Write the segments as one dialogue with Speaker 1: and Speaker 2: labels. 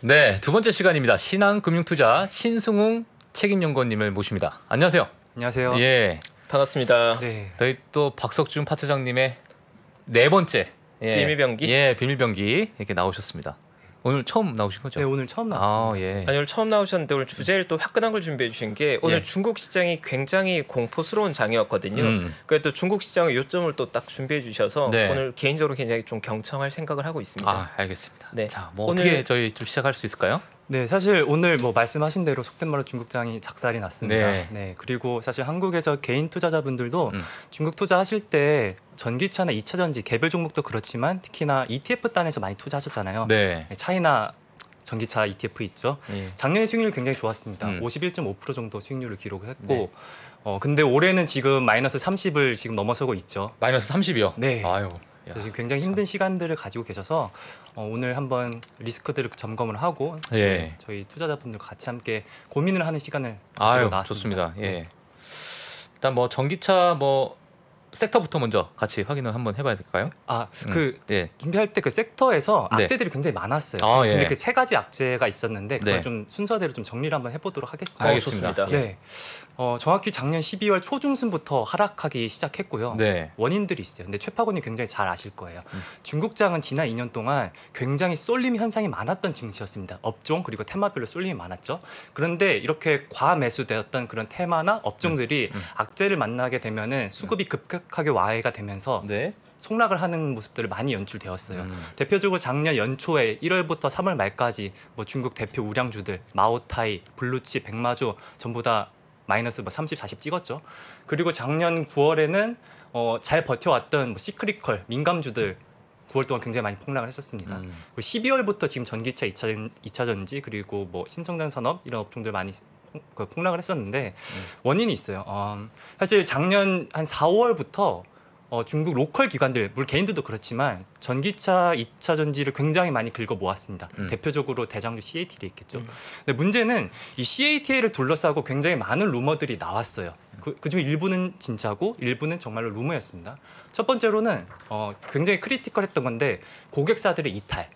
Speaker 1: 네, 두 번째 시간입니다. 신한금융투자 신승웅 책임연구원님을 모십니다.
Speaker 2: 안녕하세요. 안녕하세요. 예, 반갑습니다. 네. 저희 또 박석준 파트장님의 네 번째 예. 비밀병기.
Speaker 1: 예, 비밀병기 이렇게 나오셨습니다.
Speaker 2: 오늘 처음 나오신 거죠? 네, 오늘 처음 아, 나왔습니다. 아, 예. 아니,
Speaker 1: 오늘 처음 나오셨는데 오늘 주제를 또 화끈한 걸 준비해 주신 게 오늘 예. 중국 시장이 굉장히 공포스러운 장이었거든요. 음. 그래도 중국 시장의 요점을 또 딱 준비해 주셔서 네. 오늘 개인적으로 굉장히 좀 경청할 생각을 하고 있습니다. 아, 알겠습니다. 네. 자, 뭐 어떻게 저희 좀
Speaker 2: 시작할 수 있을까요? 네, 사실 오늘 뭐 말씀하신 대로 속된 말로 중국장이 작살이 났습니다. 네. 네 그리고 사실 한국에서 개인 투자자분들도 음. 중국 투자하실 때 전기차나 이차 전지 개별 종목도 그렇지만 특히나 ETF 단에서 많이 투자하셨잖아요. 네. 네 차이나 전기차 ETF 있죠. 예. 작년에 수익률 굉장히 좋았습니다. 음. 51.5% 정도 수익률을 기록했고, 네. 어 근데 올해는 지금 마이너스 30을 지금 넘어서고 있죠. 마이너스 30이요? 네. 아유. 지금 굉장히 힘든 시간들을 가지고 계셔서 어, 오늘 한번 리스크들을 점검을 하고 예. 저희 투자자분들 같이 함께 고민을 하는 시간을 가지고 아유, 나왔습니다. 좋습니다. 예. 네. 일단 뭐 전기차 뭐 섹터부터 먼저 같이 확인을 한번 해봐야
Speaker 1: 될까요? 아그 음. 그 예.
Speaker 2: 준비할 때 그 섹터에서 네. 악재들이 굉장히 많았어요. 아, 예. 근데 그 세 가지 악재가 있었는데 그걸 네. 좀 순서대로 좀 정리를 한번 해보도록 하겠습니다. 알겠습니다. 네, 어, 정확히 작년 12월 초중순부터 하락하기 시작했고요. 네. 원인들이 있어요. 근데 최파곤이 굉장히 잘 아실 거예요. 음. 중국장은 지난 2년 동안 굉장히 쏠림 현상이 많았던 증시였습니다. 업종 그리고 테마별로 쏠림이 많았죠. 그런데 이렇게 과매수되었던 그런 테마나 업종들이 음. 음. 악재를 만나게 되면은 수급이 급격 심각하게 와해가 되면서 네. 속락을 하는 모습들을 많이 연출되었어요. 음. 대표적으로 작년 연초에 1월부터 3월 말까지 뭐 중국 대표 우량주들 마오타이, 블루치, 백마조 전부 다 마이너스 뭐 30, 40 찍었죠. 그리고 작년 9월에는 어, 잘 버텨왔던 뭐 시크릿컬 민감주들 9월 동안 굉장히 많이 폭락을 했었습니다. 음. 그리고 12월부터 지금 전기차 2차, 2차 전지 그리고 뭐 신성장 산업 이런 업종들 많이 그 폭락을 했었는데 음. 원인이 있어요. 어, 사실 작년 한 4, 월부터 어, 중국 로컬 기관들, 물론 개인들도 그렇지만 전기차 2차 전지를 굉장히 많이 긁어 모았습니다. 음. 대표적으로 대장주 CAT를 있겠죠. 음. 근데 문제는 이 CATA를 둘러싸고 굉장히 많은 루머들이 나왔어요. 그, 그중 일부는 진짜고 일부는 정말로 루머였습니다. 첫 번째로는 어, 굉장히 크리티컬했던 건데 고객사들의 이탈.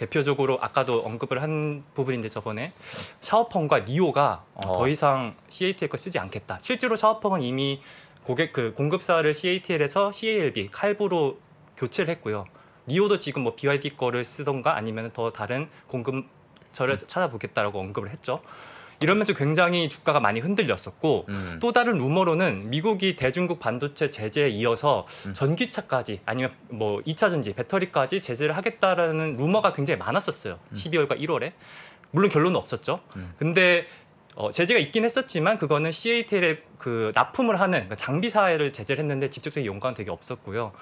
Speaker 2: 대표적으로 아까도 언급을 한 부분인데 저번에 샤오펑과 니오가 어, 더 어. 이상 CATL 걸 쓰지 않겠다. 실제로 샤오펑은 이미 고객 그 공급사를 CATL에서 CALB 칼보로 교체를 했고요. 니오도 지금 뭐 BYD 거를 쓰던가 아니면 더 다른 공급처를 음. 찾아보겠다라고 언급을 했죠. 이러면서 굉장히 주가가 많이 흔들렸었고 음. 또 다른 루머로는 미국이 대중국 반도체 제재에 이어서 음. 전기차까지 아니면 뭐 2차전지 배터리까지 제재를 하겠다라는 루머가 굉장히 많았었어요. 음. 12월과 1월에. 물론 결론은 없었죠. 음. 근데 어, 제재가 있긴 했었지만 그거는 CATL의 그 납품을 하는 그 장비사를 제재를 했는데 직접적인 연관은 되게 없었고요.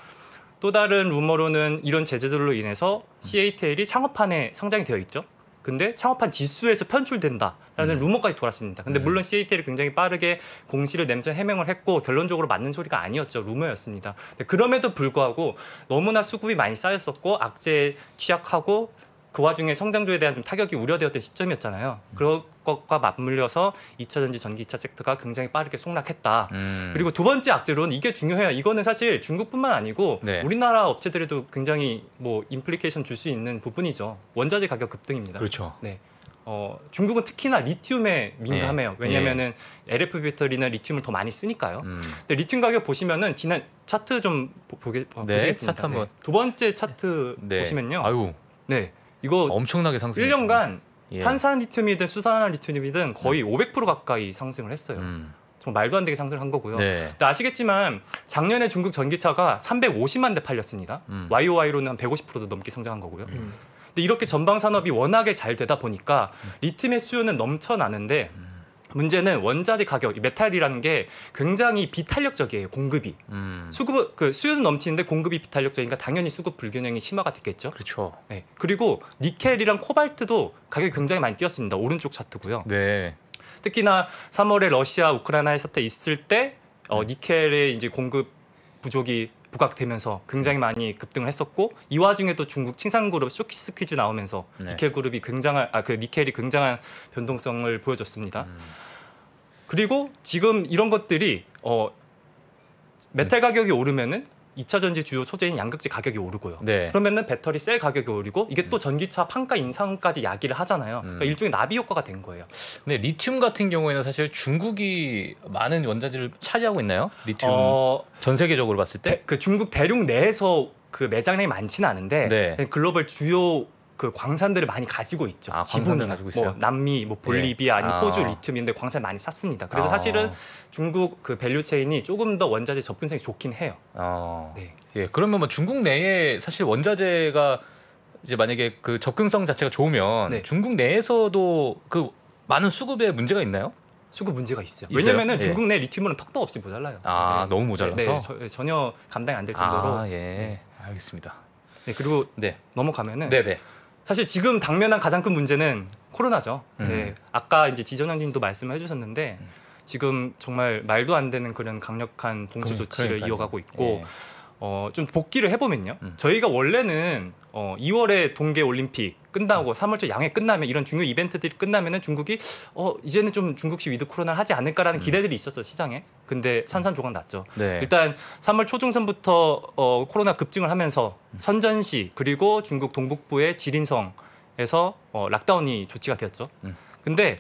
Speaker 2: 또 다른 루머로는 이런 제재들로 인해서 음. CATL이 창업판에 상장이 되어 있죠. 근데 창업한 지수에서 편출된다라는 음. 루머까지 돌았습니다. 근데 음. 물론 CATL이 굉장히 빠르게 공시를 내면서 해명을 했고 결론적으로 맞는 소리가 아니었죠. 루머였습니다. 그럼에도 불구하고 너무나 수급이 많이 쌓였었고 악재에 취약하고 그 와중에 성장주에 대한 좀 타격이 우려되었던 시점이었잖아요. 음. 그런 것과 맞물려서 2차 전지 전기차 섹터가 굉장히 빠르게 속락했다. 음. 그리고 두 번째 악재론 이게 중요해요. 이거는 사실 중국뿐만 아니고 네. 우리나라 업체들에도 굉장히 뭐 인플리케이션 줄 수 있는 부분이죠. 원자재 가격 급등입니다. 그렇죠. 네. 어, 중국은 특히나 리튬에 민감해요. 예. 왜냐면은 예. LFP 배터리나 리튬을 더 많이 쓰니까요. 음. 근데 리튬 가격 보시면은 지난 차트 좀 보, 보게 어, 네, 보시겠습니다. 차트 한번. 네. 두 번째 차트 네. 보시면요. 아유. 네. 이거 엄청나게 상승. 1년간 예. 탄산 리튬이든 수산화 리튬이든 거의 음. 500% 가까이 상승을 했어요. 음. 정말 말도 안 되게 상승을 한 거고요. 네. 아시겠지만 작년에 중국 전기차가 350만 대 팔렸습니다. 음. YOY로는 한 150%도 넘게 성장한 거고요. 음. 근데 이렇게 전방 산업이 워낙에 잘 되다 보니까 음. 리튬의 수요는 넘쳐나는데 음. 문제는 원자재 가격, 메탈이라는 게 굉장히 비탄력적이에요. 공급이 음. 수급 그 수요는 넘치는데 공급이 비탄력적이니까 당연히 수급 불균형이 심화가 됐겠죠. 그렇죠. 네. 그리고 니켈이랑 코발트도 가격이 굉장히 많이 뛰었습니다. 오른쪽 차트고요. 네. 특히나 3월에 러시아 우크라이나의 사태 있을 때 어, 니켈의 이제 공급 부족이 부각되면서 굉장히 많이 급등을 했었고 이 와중에 도 중국 칭상그룹 쇼키스 퀴즈 나오면서 네. 니켈그룹이 굉장한 아 그 니켈이 굉장한 변동성을 보여줬습니다. 음. 그리고 지금 이런 것들이 어 메탈 가격이 오르면은 2차 전지 주요 소재인 양극재 가격이 오르고요. 네. 그러면은 배터리 셀 가격이 오르고 이게 음. 또 전기차 판가 인상까지 야기를 하잖아요. 음. 그러니까 일종의 나비 효과가 된 거예요. 근데 리튬 같은 경우에는 사실 중국이 많은 원자재를 차지하고 있나요? 리튬 어... 전 세계적으로 봤을 때? 대, 그 중국 대륙 내에서 그 매장량이 많지는 않은데 네. 그 글로벌 주요 그 광산들을 많이 가지고 있죠. 아, 지분을 가지고 뭐 있어요. 뭐 남미, 뭐 예. 볼리비아, 예. 아니 호주 리튬인데 광산 많이 샀습니다. 그래서 아. 사실은 중국 그 밸류 체인이 조금 더 원자재 접근성이 좋긴 해요. 아. 네. 예, 그러면 뭐 중국 내에 사실 원자재가 이제 만약에 그 접근성 자체가 좋으면 네. 중국 내에서도 그 많은 수급에 문제가 있나요? 수급 문제가 있어요. 왜냐면 예. 중국 내 리튬은 턱도 없이 모자라요. 아 네. 너무 모자라서 네, 저, 예, 전혀 감당이 안 될 정도로. 아 예, 네. 알겠습니다. 네 그리고 네. 넘어가면은 네네. 네. 사실 지금 당면한 가장 큰 문제는 코로나죠. 음. 네. 아까 이제 지전장님도 말씀을 해주셨는데 음. 지금 정말 말도 안 되는 그런 강력한 봉쇄 조치를 그러니까요. 이어가고 있고 예. 어, 좀 복귀를 해보면요. 음. 저희가 원래는 어, 2월에 동계 올림픽 끝나고 3월초 양해 끝나면 이런 중요 이벤트들이 끝나면은 중국이 어 이제는 좀 중국식 위드 코로나를 하지 않을까라는 음. 기대들이 있었어 시장에. 근데 산산조각 났죠. 네. 일단 3월 초중순부터 어 코로나 급증을 하면서 음. 선전시 그리고 중국 동북부의 지린성에서 어 락다운이 조치가 되었죠. 음. 근데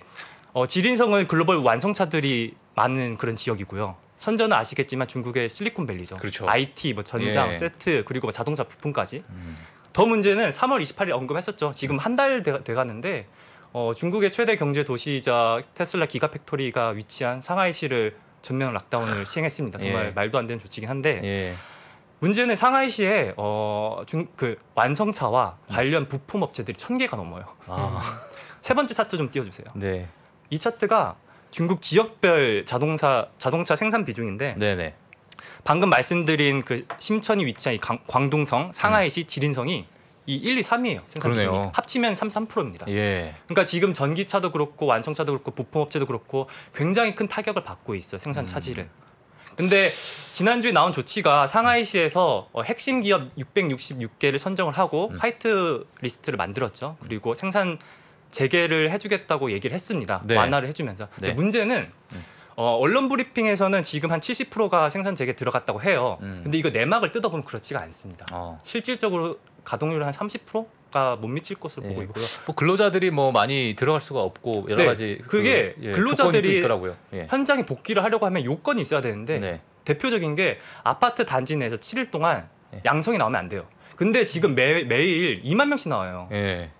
Speaker 2: 어 지린성은 글로벌 완성차들이 많은 그런 지역이고요. 선전은 아시겠지만 중국의 실리콘밸리죠. 그렇죠. IT, 뭐 전장, 예. 세트 그리고 뭐 자동차 부품까지. 음. 더 문제는 3월 28일 언급했었죠. 지금 한 달 돼가는데 어, 중국의 최대 경제 도시이자 테슬라 기가팩토리가 위치한 상하이시를 전면 락다운을 시행했습니다. 정말 예. 말도 안 되는 조치긴 한데 예. 문제는 상하이시에 어, 중, 그 완성차와 관련 부품 업체들이 천 개가 넘어요. 아. 세 번째 차트 좀 띄워주세요. 네. 이 차트가 중국 지역별 자동차 자동차 생산 비중인데 네네. 방금 말씀드린 그 심천이 위치한 이 강, 광동성, 상하이시, 음. 지린성이 이 1, 2, 3이에요. 생산 중 합치면 3, 3%입니다. 예. 그러니까 지금 전기차도 그렇고 완성차도 그렇고 부품업체도 그렇고 굉장히 큰 타격을 받고 있어요. 생산 음. 차질을. 음. 근데 지난주에 나온 조치가 상하이시에서 어, 핵심 기업 666개를 선정을 하고 음. 화이트 리스트를 만들었죠. 그리고 생산 재개를 해주겠다고 얘기를 했습니다. 네. 완화를 해주면서. 근데 네. 문제는 음. 어, 언론 브리핑에서는 지금 한 70%가 생산 재개 들어갔다고 해요. 음. 근데 이거 내막을 뜯어보면 그렇지가 않습니다. 어. 실질적으로 가동률 한 30%? 가못 미칠 것으로 예. 보고 뭐, 있고요. 뭐 근로자들이 뭐 많이 들어갈 수가 없고 여러 네. 가지 그, 그게 그, 예, 근로자들이 예. 현장에 복귀를 하려고 하면 요건이 있어야 되는데 네. 대표적인 게 아파트 단지 내에서 7일 동안 예. 양성이 나오면 안 돼요. 근데 지금 음. 매, 매일 2만 명씩 나와요. 예.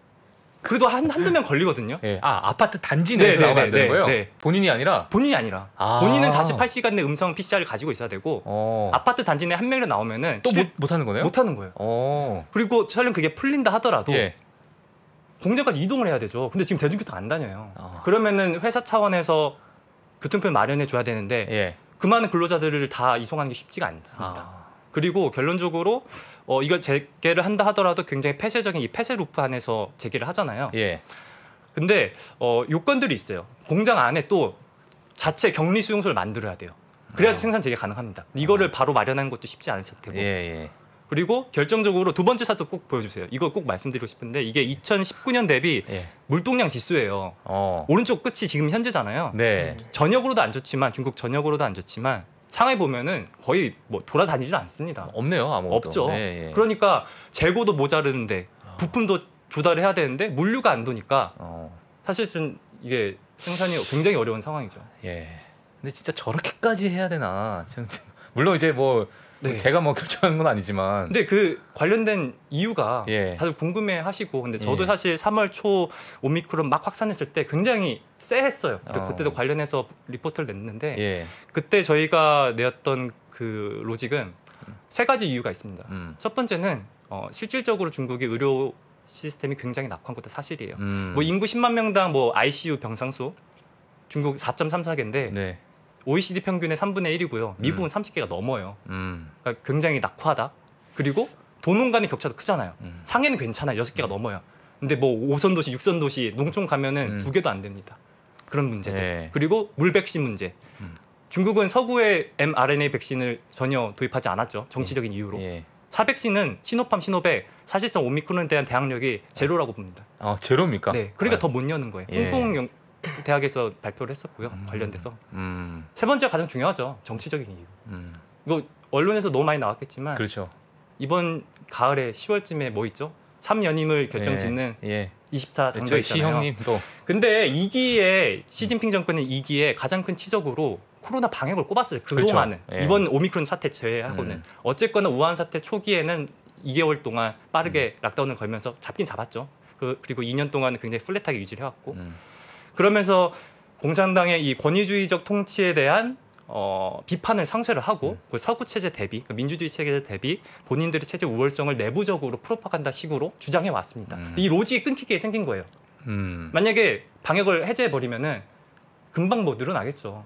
Speaker 2: 그래도 한, 한두 명 걸리거든요. 네. 아, 아파트 단지 내에서 네, 네, 나오면 안 네, 되는 거예요? 네. 본인이 아니라? 본인이 아니라. 아. 본인은 48시간 내 음성 PCR을 가지고 있어야 되고 어. 아파트 단지 내 한 명이라 나오면은 또 못 못하는 거네요? 못하는 거예요. 어. 그리고 설령 그게 풀린다 하더라도 예. 공장까지 이동을 해야 되죠. 근데 지금 대중교통 안 다녀요. 아. 그러면은 회사 차원에서 교통편 마련해 줘야 되는데 예. 그 많은 근로자들을 다 이송하는 게 쉽지가 않습니다. 아. 그리고 결론적으로 어, 이걸 재개를 한다 하더라도 굉장히 폐쇄적인 이 폐쇄 루프 안에서 재개를 하잖아요. 예. 근데 어, 요건들이 있어요. 공장 안에 또 자체 격리 수용소를 만들어야 돼요. 그래야 어. 생산 재개 가능합니다. 이거를 어. 바로 마련하는 것도 쉽지 않을 상태고. 예, 예. 그리고 결정적으로 두 번째 차도꼭 보여주세요. 이거 꼭 말씀드리고 싶은데 이게 2019년 대비 예. 물동량 지수예요. 어. 오른쪽 끝이 지금 현재잖아요. 네. 전역으로도 안 좋지만 중국 전역으로도 안 좋지만 상하이 보면은 거의 뭐 돌아다니질 않습니다. 없네요, 아무것도. 없죠. 예, 예. 예. 그러니까 재고도 모자르는데 아. 부품도 조달을 해야 되는데 물류가 안 도니까 어. 사실은 이게 생산이 굉장히 어려운 상황이죠. 예. 근데 진짜 저렇게까지 해야 되나? 물론 이제 뭐뭐 네. 제가 뭐 결정한 건 아니지만. 근데 그 관련된 이유가 예. 다들 궁금해 하시고 근데 저도 예. 사실 3월 초 오미크론 막 확산했을 때 굉장히 쎄했어요. 그러니까 어. 그때도 관련해서 리포트를 냈는데 예. 그때 저희가 내었던 그 로직은 세 가지 이유가 있습니다. 음. 첫 번째는 어, 실질적으로 중국의 의료 시스템이 굉장히 낙후한 것도 사실이에요. 음. 뭐 인구 10만 명당 뭐 ICU 병상 수 중국 4.34개인데 네. OECD 평균의 3분의 1이고요. 미국은 음. 30개가 넘어요. 음. 그러니까 굉장히 낙후하다. 그리고 도농 간의 격차도 크잖아요. 음. 상해는 괜찮아요. 6개가 음. 넘어요. 근데 뭐 5선 도시, 6선 도시, 농촌 가면은 2 음. 개도 안 됩니다. 그런 문제들. 네. 그리고 물 백신 문제. 음. 중국은 서구의 mRNA 백신을 전혀 도입하지 않았죠. 정치적인 네. 이유로. 네. 예. 사백신은 신호팜신호백 사실상 오미크론에 대한 대항력이 제로라고 봅니다. 아 제로입니까? 네, 그러니까 아. 더못 여는 거예요. 예. 홍콩 대학에서 발표를 했었고요. 음. 관련돼서 음. 세 번째가 가장 중요하죠. 정치적인 이유. 음. 이거 언론에서 너무 많이 나왔겠지만 그렇죠. 이번 가을에 10월쯤에 뭐 있죠? 3연임을 결정짓는 예. 예. 20차 당대 그렇죠. 있잖아요. 시형님도. 근데 2기에 시진핑 정권은 2기에 가장 큰 치적으로 코로나 방역을 꼽았어요. 그동안은 그렇죠. 예. 이번 오미크론 사태 제외하고는 음. 어쨌거나 우한 사태 초기에는 2개월 동안 빠르게 음. 락다운을 걸면서 잡긴 잡았죠. 그, 리고 2년 동안 굉장히 플랫하게 유지를 해왔고 음. 그러면서 공산당의 이 권위주의적 통치에 대한 어, 비판을 상쇄를 하고 음. 그 서구 체제 대비 그 민주주의 체제 대비 본인들의 체제 우월성을 내부적으로 프로파간다식으로 주장해 왔습니다. 음. 이 로직이 끊기게 생긴 거예요. 음. 만약에 방역을 해제해 버리면은 금방 뭐 늘어나겠죠.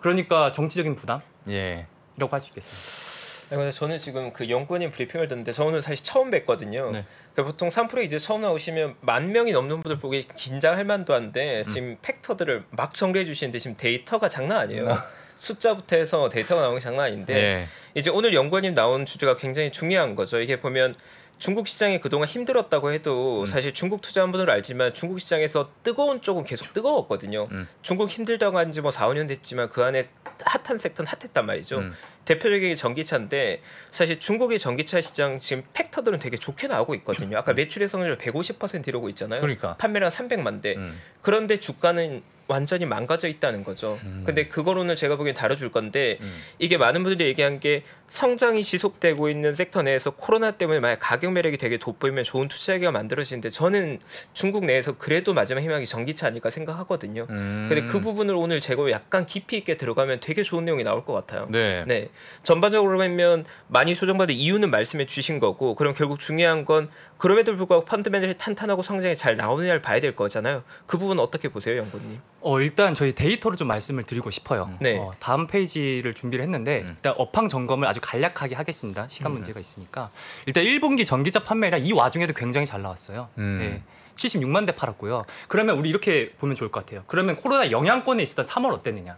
Speaker 2: 그러니까 정치적인 부담. 예. 이라고 할 수 있겠습니다.
Speaker 1: 네, 근데 저는 지금 그 연구원님 브리핑을 듣는데 저 오늘 사실 처음 뵀거든요. 네. 그러니까 보통 산프로 이제 처음 나오시면 만 명이 넘는 분들 보기 긴장할 만도 한데 음. 지금 팩터들을 막 정리해 주시는데 지금 데이터가 장난 아니에요. 아. 숫자부터 해서 데이터가 나오는 게 장난 아닌데 네. 이제 오늘 연구원님 나온 주제가 굉장히 중요한 거죠. 이게 보면 중국 시장이 그동안 힘들었다고 해도 음. 사실 중국 투자한 분들 알지만 중국 시장에서 뜨거운 쪽은 계속 뜨거웠거든요. 음. 중국 힘들다고 한지 뭐 4, 5년 됐지만 그 안에 핫한 섹터는 핫했단 말이죠. 음. 대표적인 전기차인데 사실 중국의 전기차 시장 지금 팩터들은 되게 좋게 나오고 있거든요. 아까 매출의 성장률 150% 이러고 있잖아요. 그러니까. 판매량 300만 대. 음. 그런데 주가는 완전히 망가져 있다는 거죠. 음. 근데 그거로는 제가 보기엔 다뤄줄 건데 음. 이게 많은 분들이 얘기한 게 성장이 지속되고 있는 섹터 내에서 코로나 때문에 만약 가격 매력이 되게 돋보이면 좋은 투자 기가 만들어지는데 저는 중국 내에서 그래도 마지막 희망이 전기차 아닐까 생각하거든요. 음. 근데 그 부분을 오늘 제가 약간 깊이 있게 들어가면 되게 좋은 내용이 나올 것 같아요. 네. 네. 전반적으로 보면 많이 조정받은 이유는 말씀해 주신 거고 그럼 결국 중요한 건 그럼에도 불구하고 펀드매들이 탄탄하고 성장이 잘 나오느냐를 봐야 될 거잖아요. 그 부분 어떻게 보세요, 연구님?
Speaker 2: 어 일단 저희 데이터를 좀 말씀을 드리고 싶어요. 네. 어, 다음 페이지를 준비를 했는데 음. 일단 업황 점검을 아주 간략하게 하겠습니다. 시간 음. 문제가 있으니까 일단 1분기 전기차 판매량 이 와중에도 굉장히 잘 나왔어요. 음. 네. 예. 76만 대 팔았고요. 그러면 우리 이렇게 보면 좋을 것 같아요. 그러면 코로나 영향권에 있었던 3월 어땠느냐?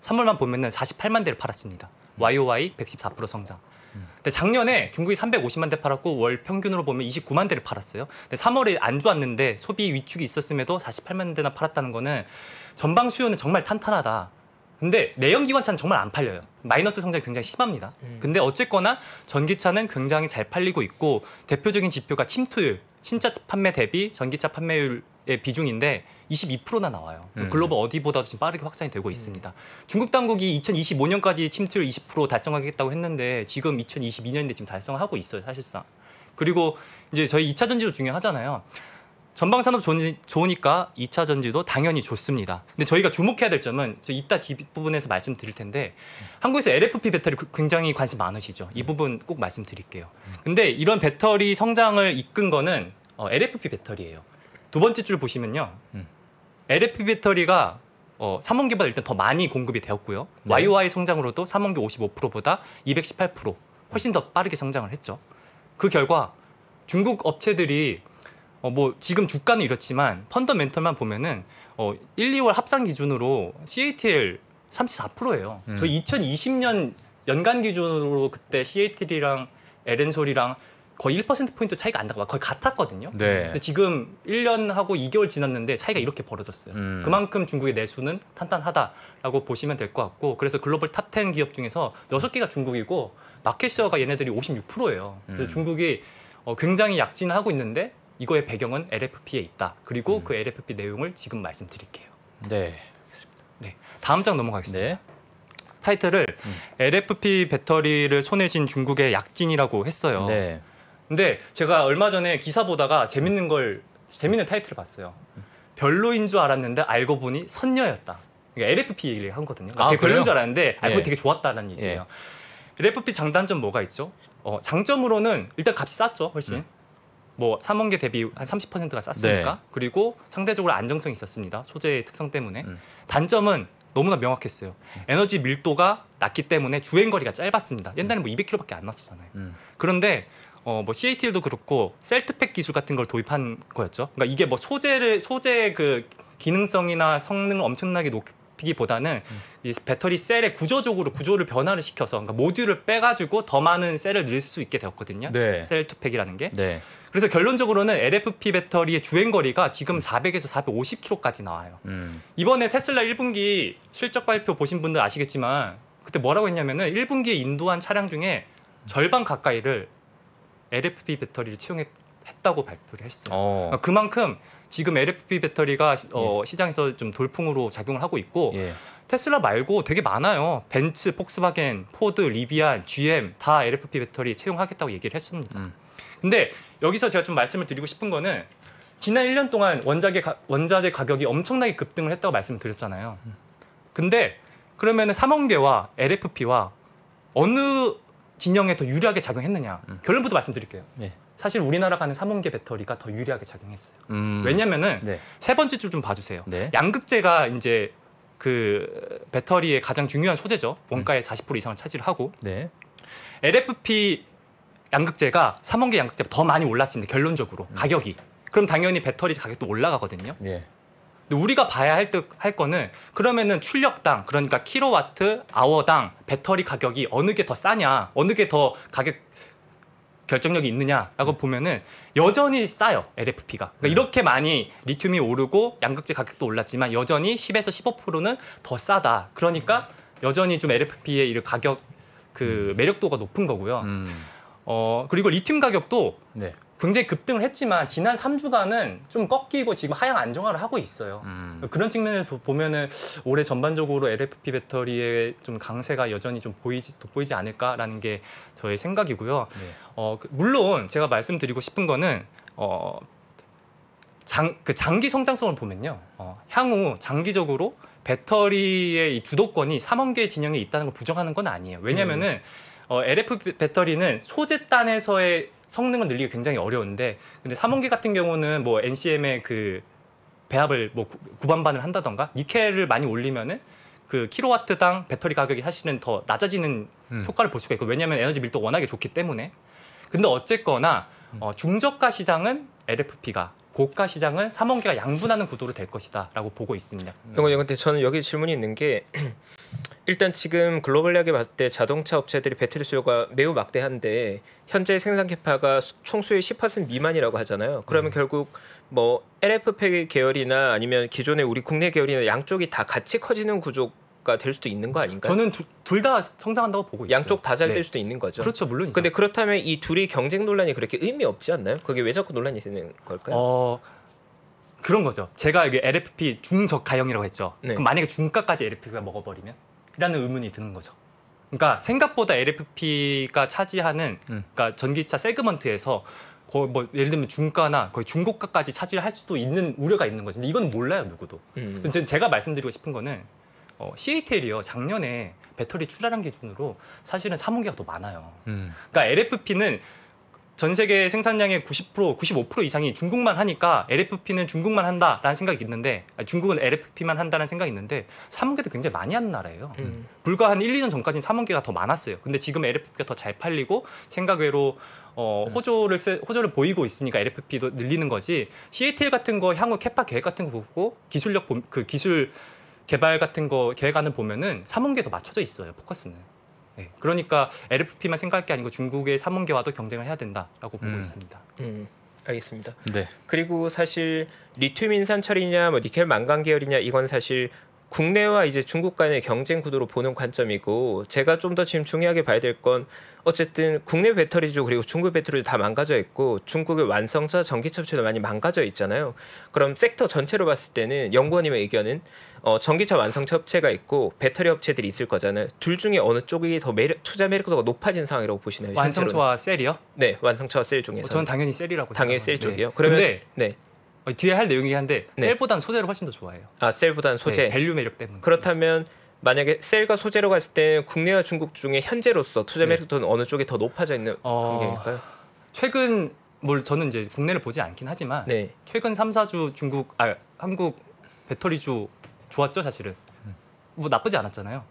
Speaker 2: 3월만 보면은 48만 대를 팔았습니다. YOY 음. 114% 성장. 근데 작년에 중국이 350만 대 팔았고 월 평균으로 보면 29만 대를 팔았어요. 근데 3월에 안 좋았는데 소비 위축이 있었음에도 48만 대나 팔았다는 거는 전방 수요는 정말 탄탄하다. 근데 내연기관차는 정말 안 팔려요. 마이너스 성장이 굉장히 심합니다. 음. 근데 어쨌거나 전기차는 굉장히 잘 팔리고 있고 대표적인 지표가 침투율, 신차 판매 대비 전기차 판매율 예, 비중인데 22%나 나와요. 뭐 음. 글로벌 어디보다도 지금 빠르게 확산이 되고 음. 있습니다. 중국 당국이 2025년까지 침투율 20% 달성하겠다고 했는데 지금 2022년인데 지금 달성하고 있어요, 사실상. 그리고 이제 저희 2차 전지도 중요하잖아요. 전방 산업 좋으니까 2차 전지도 당연히 좋습니다. 근데 저희가 주목해야 될 점은 저 이따 뒷부분에서 말씀드릴 텐데 한국에서 LFP 배터리 그, 굉장히 관심 많으시죠. 이 부분 꼭 말씀드릴게요. 근데 이런 배터리 성장을 이끈 거는 LFP 어, 배터리예요. 두 번째 줄 보시면요. 음. LFP 배터리가 어, 3분기보다 일단 더 많이 공급이 되었고요. 네. YOY 성장으로도 3분기 55%보다 218% 훨씬 더 빠르게 성장을 했죠. 그 결과 중국 업체들이 어, 뭐 지금 주가는 이렇지만 펀더멘털만 보면은 어, 1, 2월 합산 기준으로 CATL 34%예요. 음. 저희 2020년 연간 기준으로 그때 CATL이랑 에렌솔이랑 거의 1%포인트 차이가 안 나고 거의 같았거든요. 네. 근데 지금 1년하고 2개월 지났는데 차이가 이렇게 벌어졌어요. 음. 그만큼 중국의 내수는 탄탄하다라고 보시면 될 것 같고 그래서 글로벌 탑 10 기업 중에서 6개가 중국이고 마켓시가 얘네들이 56%예요. 그래서 음. 중국이 어, 굉장히 약진하고 있는데 이거의 배경은 LFP에 있다. 그리고 음. 그 LFP 내용을 지금 말씀드릴게요. 네, 다 네, 다음 장 넘어가겠습니다. 네. 타이틀을 음. LFP 배터리를 손에 쥔 중국의 약진이라고 했어요. 네. 근데 제가 얼마 전에 기사 보다가 재밌는 걸 재밌는 타이틀을 봤어요. 별로인 줄 알았는데 알고 보니 선녀였다. 그러니까 LFP 얘기를 한 거거든요. 그러니까 아, 별로인 줄 알았는데 알고 보니 예. 되게 좋았다라는 얘기예요. 예. LFP 장단점 뭐가 있죠? 어, 장점으로는 일단 값이 쌌죠, 훨씬. 음. 뭐삼원계 대비 한 30%가 쌌으니까. 네. 그리고 상대적으로 안정성이 있었습니다. 소재의 특성 때문에. 음. 단점은 너무나 명확했어요. 음. 에너지 밀도가 낮기 때문에 주행 거리가 짧았습니다. 옛날에 뭐 200km밖에 안 났었잖아요. 음. 그런데 어, 뭐 CATL도 그렇고 셀트팩 기술 같은 걸 도입한 거였죠. 그러니까 이게 뭐 소재를 소재그 기능성이나 성능을 엄청나게 높이기보다는 음. 이 배터리 셀의 구조적으로 구조를 변화를 시켜서 그러니까 모듈을 빼가지고 더 많은 셀을 넣을 수 있게 되었거든요. 네. 셀투팩이라는 게. 네. 그래서 결론적으로는 LFP 배터리의 주행 거리가 지금 400에서 음. 450km까지 나와요. 음. 이번에 테슬라 1분기 실적 발표 보신 분들 아시겠지만 그때 뭐라고 했냐면은 1분기에 인도한 차량 중에 절반 가까이를 LFP 배터리를 채용했다고 발표를 했어요. 어. 그러니까 그만큼 지금 LFP 배터리가 어, 예. 시장에서 좀 돌풍으로 작용을 하고 있고 예. 테슬라 말고 되게 많아요. 벤츠, 폭스바겐, 포드, 리비안, GM 다 LFP 배터리 채용하겠다고 얘기를 했습니다. 음. 근데 여기서 제가 좀 말씀을 드리고 싶은 거는 지난 1년 동안 원자재, 가, 원자재 가격이 엄청나게 급등을 했다고 말씀드렸잖아요. 근데 그러면은 삼원계와 LFP와 어느 진영에 더 유리하게 작용했느냐 음. 결론부터 말씀드릴게요. 네. 사실 우리나라가 는 삼원계 배터리가 더 유리하게 작용했어요. 음. 왜냐면은 네. 세 번째 줄 좀 봐주세요. 네. 양극재가 이제 그 배터리의 가장 중요한 소재죠. 원가의 음. 40% 이상을 차지를 하고 LFP 네. 양극재가 삼원계 양극재보다 더 많이 올랐습니다. 결론적으로 음. 가격이. 그럼 당연히 배터리 가격도 올라가거든요. 예. 우리가 봐야 할, 듯, 할 거는 그러면은 출력당 그러니까 킬로와트 아워당 배터리 가격이 어느 게 더 싸냐 어느 게 더 가격 결정력이 있느냐라고 보면은 여전히 싸요 LFP가 그러니까 네. 이렇게 많이 리튬이 오르고 양극재 가격도 올랐지만 여전히 10에서 15%는 더 싸다 그러니까 여전히 좀 LFP의 이 가격 그 음. 매력도가 높은 거고요 음. 어 그리고 리튬 가격도 네. 굉장히 급등을 했지만 지난 3주간은 좀 꺾이고 지금 하향 안정화를 하고 있어요. 음. 그런 측면에서 보면은 올해 전반적으로 LFP 배터리의 좀 강세가 여전히 좀 보이지 돋보이지 않을까라는 게 저의 생각이고요. 네. 어, 그 물론 제가 말씀드리고 싶은 거는 어, 장, 그 장기 성장성을 보면요. 어, 향후 장기적으로 배터리의 이 주도권이 삼원계 진영에 있다는 걸 부정하는 건 아니에요. 왜냐면은 음. 어, LF 배터리는 소재 단에서의 성능을 늘리기 굉장히 어려운데 근데 삼원기 같은 경우는 뭐 NCM의 그 배합을 뭐 구, 반반을 한다던가 니켈을 많이 올리면은 그 킬로와트당 배터리 가격이 사실은 더 낮아지는 음. 효과를 볼 수가 있고 왜냐하면 에너지 밀도 워낙에 좋기 때문에 근데 어쨌거나 어, 중저가 시장은 LFP가 고가 시장은 3원기가 양분하는 구도로 될
Speaker 1: 것이다라고 보고 있습니다. 영원 음. 영원 저는 여기 질문이 있는 게 일단 지금 글로벌하게 봤을 때 자동차 업체들이 배터리 수요가 매우 막대한데 현재 생산 캐파가 총수의10% 미만이라고 하잖아요. 그러면 네. 결국 뭐 LFP 계열이나 아니면 기존의 우리 국내 계열이나 양쪽이 다 같이 커지는 구조 될 수도 있는 거 아닌가요? 저는
Speaker 2: 둘 다 성장한다고 보고 있어요. 양쪽 다 잘될 네. 수도 있는 거죠. 그렇죠,
Speaker 1: 물론이죠. 근데 그렇다면 이 둘이 경쟁 논란이 그렇게 의미 없지 않나요? 그게 왜 자꾸 논란이 되는 걸까요? 어... 그런 거죠. 제가 이게
Speaker 2: LFP 중적 가형이라고 했죠. 네. 그럼 만약에 중가까지 LFP가 먹어버리면? 라는 의문이 드는 거죠. 그러니까 생각보다 LFP가 차지하는 음. 그러니까 전기차 세그먼트에서 거의 뭐 예를 들면 중가나 거의 중고가까지 차지할 수도 있는 우려가 있는 거죠. 근데 이건 몰라요 누구도. 음. 근데 제가 말씀드리고 싶은 거는 어, 시리텔이요 작년에 배터리 출하량 기준으로 사실은 3분기가 더 많아요. 음. 그러니까 LFP는 전 세계 생산량의 90% 95% 이상이 중국만 하니까 LFP는 중국만 한다라는 생각이 있는데 아 중국은 LFP만 한다는 생각이 있는데 3원기도 굉장히 많이 하는 나라예요. 음. 불과 한 1, 2년 전까지는 3원계가 더 많았어요. 근데 지금 LFP가 더 잘 팔리고 생각외로 어, 음. 호조를 세, 호조를 보이고 있으니까 LFP도 늘리는 거지. CATL 같은 거 향후 캐파 계획 같은 거 보고 기술력 그 기술 개발 같은 거 계획안을 보면은 삼원계도 맞춰져 있어요. 포커스는. 네. 그러니까 LFP만 생각할 게 아니고 중국의 삼원계와도 경쟁을 해야 된다라고 보고 음.
Speaker 1: 있습니다. 음. 알겠습니다. 네. 그리고 사실 리튬 인산 철이냐뭐 니켈 망간 계열이냐 이건 사실 국내와 이제 중국 간의 경쟁 구도로 보는 관점이고 제가 좀 더 지금 중요하게 봐야 될 건 어쨌든 국내 배터리주 그리고 중국 배터리도 다 망가져 있고 중국의 완성차 전기차체도 업 많이 망가져 있잖아요. 그럼 섹터 전체로 봤을 때는 연구원님의 의견은 어, 전기차 완성차 업체가 있고 배터리 업체들이 있을 거잖아요. 둘 중에 어느 쪽이 더 매력, 투자 매력도가 높아진 상황이라고 보시나요? 완성차와 셀이요? 네, 완성차와 셀 중에서. 어, 저는 당연히 셀이라고. 당연히 셀 쪽이요. 그러데 네. 어, 뒤에 할 내용이긴 한데 네. 셀보다는 소재를 훨씬 더 좋아해요. 아셀보다는 네, 소재. 네, 밸류 매력 때문에. 그렇다면 만약에 셀과 소재로 갔을 때 국내와 중국 중에 현재로서 투자 네. 매력도는 네. 어느 쪽이 더 높아져 있는 어... 관계일까요? 최근
Speaker 2: 뭘 저는 이제 국내를 보지 않긴 하지만 네. 최근 3, 4주 중국 아 한국 배터리주 좋았죠 사실은 뭐 나쁘지 않았잖아요.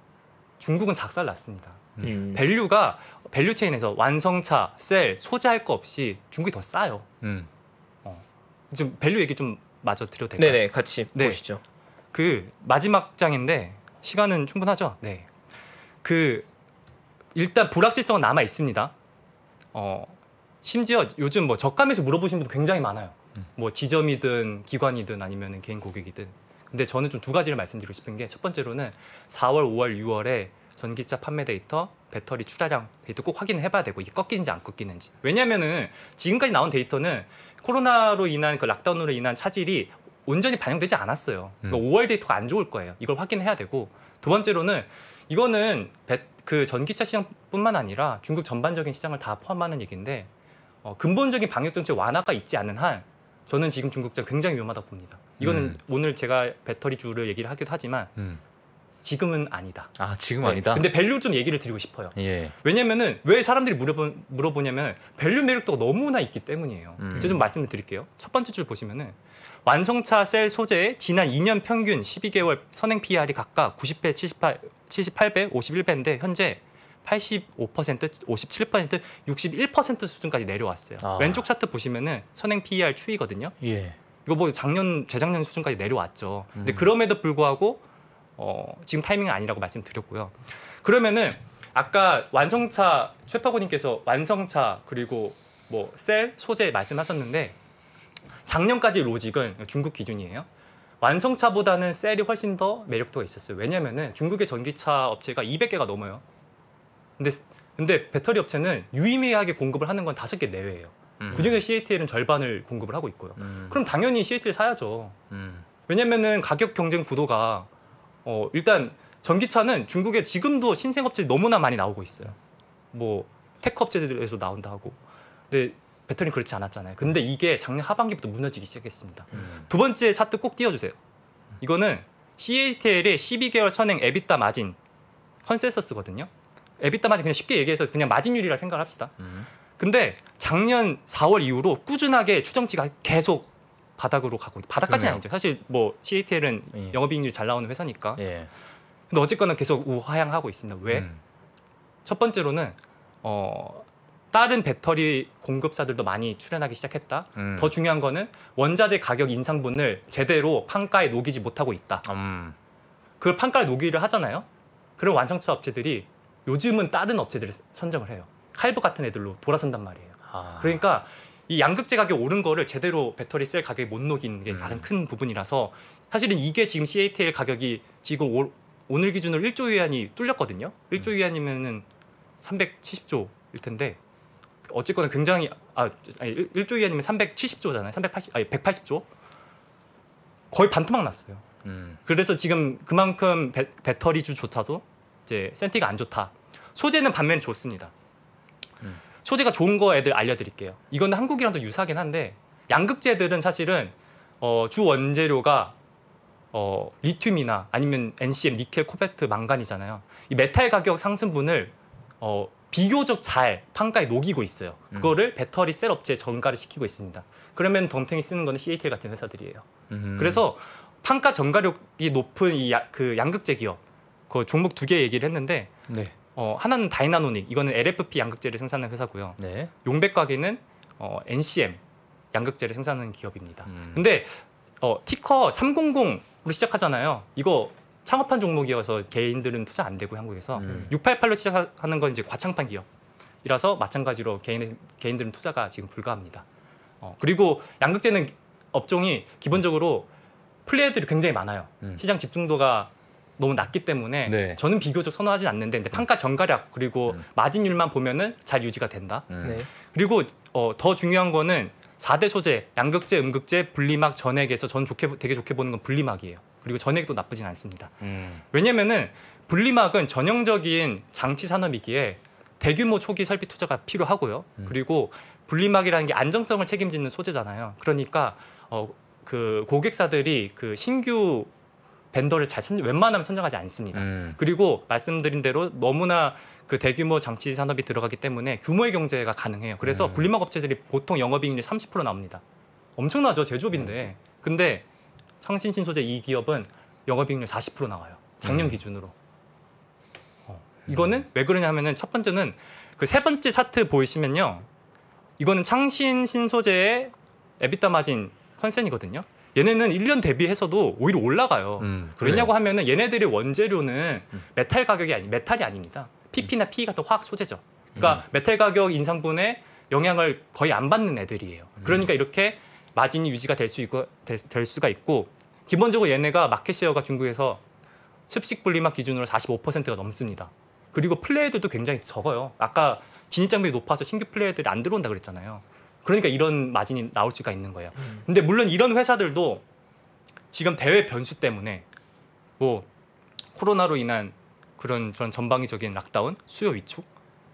Speaker 2: 중국은 작살 났습니다. 음. 음. 밸류가 밸류 체인에서 완성차, 셀, 소재 할 거 없이 중국이 더 싸요. 음. 지금 밸류 얘기 좀 마저 드려도 될까요? 네네 같이 네. 보시죠. 그 마지막 장인데 시간은 충분하죠? 네. 그 일단 불확실성은 남아 있습니다. 어 심지어 요즘 뭐 저감에서 물어보시는 분도 굉장히 많아요. 음. 뭐 지점이든 기관이든 아니면 개인 고객이든. 근데 저는 좀 두 가지를 말씀드리고 싶은 게 첫 번째로는 4월, 5월, 6월에 전기차 판매 데이터, 배터리 출하량 데이터 꼭 확인해 봐야 되고 이게 꺾이는지 안 꺾이는지. 왜냐면은 지금까지 나온 데이터는 코로나로 인한 그 락다운으로 인한 차질이 온전히 반영되지 않았어요. 그러니까 음. 그러니까 5월 데이터가 안 좋을 거예요. 이걸 확인해야 되고 두 번째로는 이거는 배, 그 전기차 시장뿐만 아니라 중국 전반적인 시장을 다 포함하는 얘기인데 어, 근본적인 방역 정책 완화가 있지 않은 한 저는 지금 중국장 굉장히 위험하다 봅니다. 이거는 음. 오늘 제가 배터리 주를 얘기를 하기도 하지만 음. 지금은 아니다. 아 지금 네. 아니다. 근데 밸류 좀 얘기를 드리고 싶어요. 예. 왜냐면은 왜 사람들이 물어보, 물어보냐면 밸류 매력도가 너무나 있기 때문이에요. 음. 제가 좀 말씀을 드릴게요. 첫 번째 줄 보시면은 완성차 셀 소재의 지난 2년 평균 12개월 선행 PR이 각각 90배, 78, 78배, 51배인데 현재 85%, 57%, 61% 수준까지 내려왔어요. 아. 왼쪽 차트 보시면은 선행 PER 추이거든요. 예. 이거 뭐 작년 재작년 수준까지 내려왔죠. 근데 음. 그럼에도 불구하고 어, 지금 타이밍은 아니라고 말씀드렸고요. 그러면은 아까 완성차 최파고님께서 완성차 그리고 뭐셀 소재 말씀하셨는데 작년까지 로직은 중국 기준이에요. 완성차보다는 셀이 훨씬 더 매력도가 있었어요. 왜냐면은 중국의 전기차 업체가 200개가 넘어요. 근데 근데 배터리 업체는 유의미하게 공급을 하는 건 다섯 개 내외예요. 음. 그중에 CATL은 절반을 공급을 하고 있고요. 음. 그럼 당연히 CATL 사야죠. 음. 왜냐면은 가격 경쟁 구도가 어, 일단 전기차는 중국에 지금도 신생 업체 너무나 많이 나오고 있어요. 뭐 테크 업체들에서 나온다 고 근데 배터리는 그렇지 않았잖아요. 근데 이게 작년 하반기부터 무너지기 시작했습니다. 음. 두 번째 차트 꼭 띄워주세요. 이거는 CATL의 12개월 선행 에비타 마진 컨센서스거든요. 에비타 마진 그냥 쉽게 얘기해서 그냥 마진율이라 생각 합시다. 음. 근데 작년 4월 이후로 꾸준하게 추정치가 계속 바닥으로 가고 바닥까지는 아니죠. 사실 뭐 CATL은 예. 영업이익률 잘 나오는 회사니까. 예. 근데 어쨌거나 계속 우하향하고 있습니다. 왜? 음. 첫 번째로는 어 다른 배터리 공급사들도 많이 출연하기 시작했다. 음. 더 중요한 거는 원자재 가격 인상분을 제대로 판가에 녹이지 못하고 있다. 음. 그걸 판가에 녹이를 하잖아요. 그럼 완성차 업체들이 요즘은 다른 업체들을 선정을 해요. 칼브 같은 애들로 돌아선단 말이에요. 아. 그러니까 이 양극재 가격 오른 거를 제대로 배터리 셀 가격에 못 녹인 게 음. 가장 큰 부분이라서 사실은 이게 지금 CATL 가격이 지금 오, 오늘 기준으로 1조 위안이 뚫렸거든요. 1조 음. 위안이면은 370조일 텐데 어쨌거나 굉장히 아 아니 1조 위안이면 370조잖아요. 380 아니 180조 거의 반토막 났어요. 음. 그래서 지금 그만큼 배, 배터리주조차도 이제 센티가 안 좋다. 소재는 반면 에 좋습니다. 음. 소재가 좋은 거 애들 알려드릴게요. 이건 한국이랑도 유사하긴 한데 양극재들은 사실은 어, 주 원재료가 어, 리튬이나 아니면 NCM, 니켈, 코베트 망간이잖아요. 이 메탈 가격 상승분을 어, 비교적 잘 판가에 녹이고 있어요. 음. 그거를 배터리 셀 업체에 전가를 시키고 있습니다. 그러면 덤탱이 쓰는 거는 CATL 같은 회사들이에요. 음. 그래서 판가 전가력이 높은 이 그 양극재 기업, 그 종목 두 개 얘기를 했는데 네. 어, 하나는 다이나노닉 이거는 LFP 양극재를 생산하는 회사고요. 네. 용백 가게는 어, NCM 양극재를 생산하는 기업입니다. 음. 근데 어, 티커 300으로 시작하잖아요. 이거 창업한 종목이어서 개인들은 투자 안 되고 한국에서 음. 688로 시작하는 건 이제 과창판 기업이라서 마찬가지로 개인 개인들은 투자가 지금 불가합니다. 어, 그리고 양극재는 업종이 기본적으로 플레이어들이 굉장히 많아요. 음. 시장 집중도가 너무 낮기 때문에 네. 저는 비교적 선호하지 않는데 음. 판가 전가량 그리고 음. 마진율만 보면은 잘 유지가 된다. 음. 네. 그리고 어, 더 중요한 거는 4대 소재, 양극재, 음극재, 분리막, 전액에서 전 좋게 되게 좋게 보는 건 분리막이에요. 그리고 전액도 나쁘진 않습니다. 음. 왜냐면은 분리막은 전형적인 장치 산업이기에 대규모 초기 설비 투자가 필요하고요. 음. 그리고 분리막이라는 게 안정성을 책임지는 소재잖아요. 그러니까 어, 그 고객사들이 그 신규 벤더를 잘 선, 웬만하면 선정하지 않습니다. 음. 그리고 말씀드린 대로 너무나 그 대규모 장치 산업이 들어가기 때문에 규모의 경제가 가능해요. 그래서 음. 분리막 업체들이 보통 영업이익률 30% 나옵니다. 엄청나죠 제조업인데. 음. 근데 창신신 소재 이 기업은 영업이익률 40% 나와요. 작년 음. 기준으로. 어. 음. 이거는 왜 그러냐면은 첫 번째는 그 세 번째 차트 보이시면요. 이거는 창신 신소재의 에비타 마진 컨센이거든요. 얘네는 1년 대비해서도 오히려 올라가요. 음, 왜냐고 하면은 얘네들의 원재료는 음. 메탈 가격이 아니 메탈이 아닙니다. PP나 음. PE 같은 화학 소재죠. 그러니까 음. 메탈 가격 인상분에 영향을 거의 안 받는 애들이에요. 그러니까 이렇게 마진이 유지가 될 수 있고 될, 될 수가 있고 기본적으로 얘네가 마켓 시어가 중국에서 습식 분리막 기준으로 45%가 넘습니다. 그리고 플레이들도 굉장히 적어요. 아까 진입 장벽이 높아서 신규 플레이들이 안 들어온다 그랬잖아요. 그러니까 이런 마진이 나올 수가 있는 거예요. 음. 근데 물론 이런 회사들도 지금 대외 변수 때문에 뭐 코로나로 인한 그런 그런 전방위적인 락다운, 수요 위축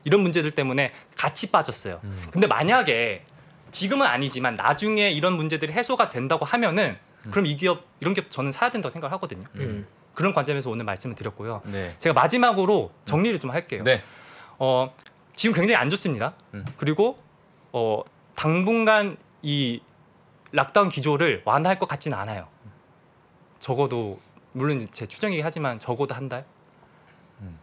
Speaker 2: 이런 문제들 때문에 같이 빠졌어요. 음. 근데 만약에 지금은 아니지만 나중에 이런 문제들이 해소가 된다고 하면은 음. 그럼 이 기업 이런 기업 저는 사야 된다고 생각을 하거든요. 음. 음. 그런 관점에서 오늘 말씀을 드렸고요. 네. 제가 마지막으로 정리를 좀 할게요. 네. 어, 지금 굉장히 안 좋습니다. 음. 그리고 어, 당분간 이 락다운 기조를 완화할 것 같지는 않아요. 적어도 물론 제 추정이긴 하지만 적어도 한 달. 음.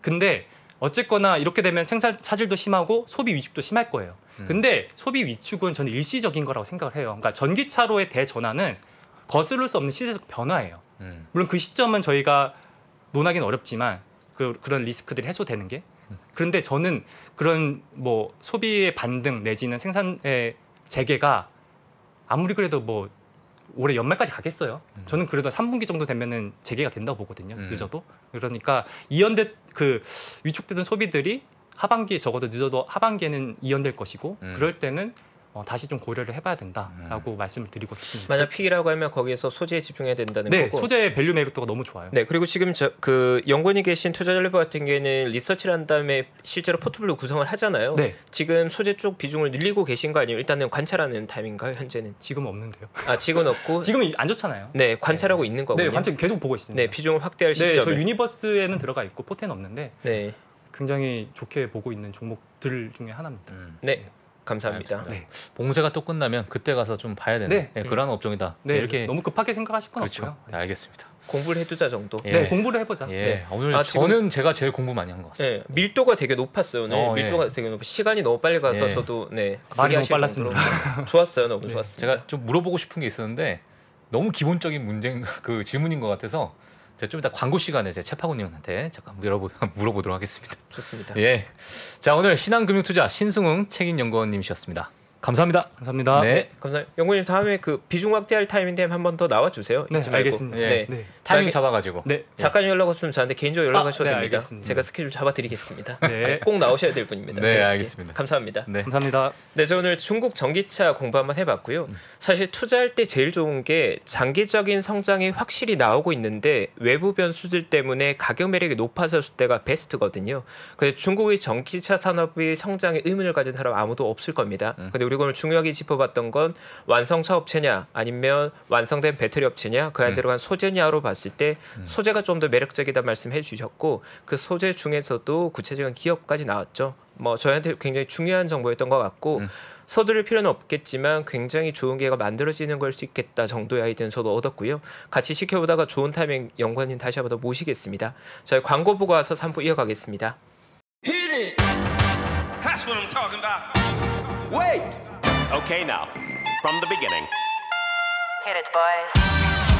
Speaker 2: 근데 어쨌거나 이렇게 되면 생산 차질도 심하고 소비 위축도 심할 거예요. 음. 근데 소비 위축은 저는 일시적인 거라고 생각을 해요. 그러니까 전기차로의 대전환은 거스를 수 없는 시대적 변화예요. 음. 물론 그 시점은 저희가 논하기는 어렵지만 그, 그런 리스크들이 해소되는 게 그런데 저는 그런 뭐 소비의 반등 내지는 생산의 재개가 아무리 그래도 뭐 올해 연말까지 가겠어요. 음. 저는 그래도 3분기 정도 되면은 재개가 된다고 보거든요. 음. 늦어도. 그러니까 이연된 그 위축되던 소비들이 하반기에 적어도 늦어도 하반기에는 이연될 것이고 음. 그럴 때는 어,
Speaker 1: 다시 좀 고려를 해봐야 된다라고 음. 말씀을 드리고 싶습니다. 만약 P라고 하면 거기에서 소재에 집중해야 된다는 네, 거고. 소재의 밸류 메리트가 너무 좋아요. 네, 그리고 지금 저, 그 연구원이 계신 투자전략부 같은 경우에는 리서치를 한 다음에 실제로 포트폴리오 구성을 하잖아요. 네. 지금 소재 쪽 비중을 늘리고 계신 거 아니에요? 일단은 관찰하는 타임인가요, 현재는? 지금 없는데요. 아, 지금 없고. 지금안 좋잖아요. 네, 관찰하고 네. 있는
Speaker 2: 거고요. 네, 관찰 계속 보고 있습니다. 네, 비중을 확대할 시점. 네, 저 유니버스에는 들어가 있고 포텐 없는데. 네. 굉장히 좋게 보고 있는 종목들 중에 하나입니다. 음. 네. 네. 감사합니다. 네. 봉쇄가 또 끝나면 그때 가서 좀 봐야 되는 네. 네, 그런 업종이다. 네, 네, 이렇게 너무 급하게 생각하실 건 그렇죠. 없고요. 네,
Speaker 1: 알겠습니다. 공부를 해두자 정도. 예. 네, 공부를 해보자. 예. 네. 오늘 아, 저는 제가 제일 공부 많이 한 것 같습니다. 예. 밀도가 되게 높았어요. 오 어, 밀도가 예. 되게 높. 시간이 너무 빨리 가서 예. 저도 네 말이 너무 빨랐습니다. 좋았어요, 너무 네, 좋았습니 제가 좀 물어보고 싶은 게 있었는데 너무 기본적인 문제 그
Speaker 2: 질문인 것 같아서 제가 좀 이따 광고 시간에 제 채파고님한테 잠깐 물어보, 물어보도록 하겠습니다.
Speaker 1: 좋습니다. 예.
Speaker 2: 자, 오늘 신한금융투자 신승웅 책임연구원님이셨습니다. 감사합니다.
Speaker 1: 감사합니다. 네, 네 감사합니다. 영구님 다음에 그 비중 확대할 타이밍템 한번 더 나와주세요. 네, 알겠습니다. 네, 네. 타이밍 잡아가지고. 네, 네, 작가님 연락 없으면 저한테 개인적으로 연락하셔도 아, 네, 됩니다. 알겠습니다. 제가 스케줄 잡아드리겠습니다. 네, 네 꼭 나오셔야 될 분입니다. 네, 알겠습니다. 감사합니다. 네, 감사합니다. 네, 저 오늘 중국 전기차 공부 한번 해봤고요. 음. 사실 투자할 때 제일 좋은 게 장기적인 성장이 확실히 나오고 있는데 외부 변수들 때문에 가격 매력이 높아졌을 때가 베스트거든요. 근데 중국의 전기차 산업이 성장에 의문을 가진 사람 아무도 없을 겁니다. 음. 근데 우리 그리고 오늘 중요하게 짚어봤던 건 완성차 업체냐 아니면 완성된 배터리 업체냐 그 안에 음. 들어간 소재냐로 봤을 때 음. 소재가 좀 더 매력적이다 말씀해 주셨고 그 소재 중에서도 구체적인 기업까지 나왔죠. 뭐 저희한테 굉장히 중요한 정보였던 것 같고 음. 서두를 필요는 없겠지만 굉장히 좋은 기회가 만들어지는 걸 수 있겠다 정도의 아이디어는 저도 얻었고요. 같이 시켜보다가 좋은 타이밍 연구원님 다시 한번 모시겠습니다. 저희 광고 보고 와서 3부 이어가겠습니다. Wait! Okay, now, from the beginning. Hit it, boys.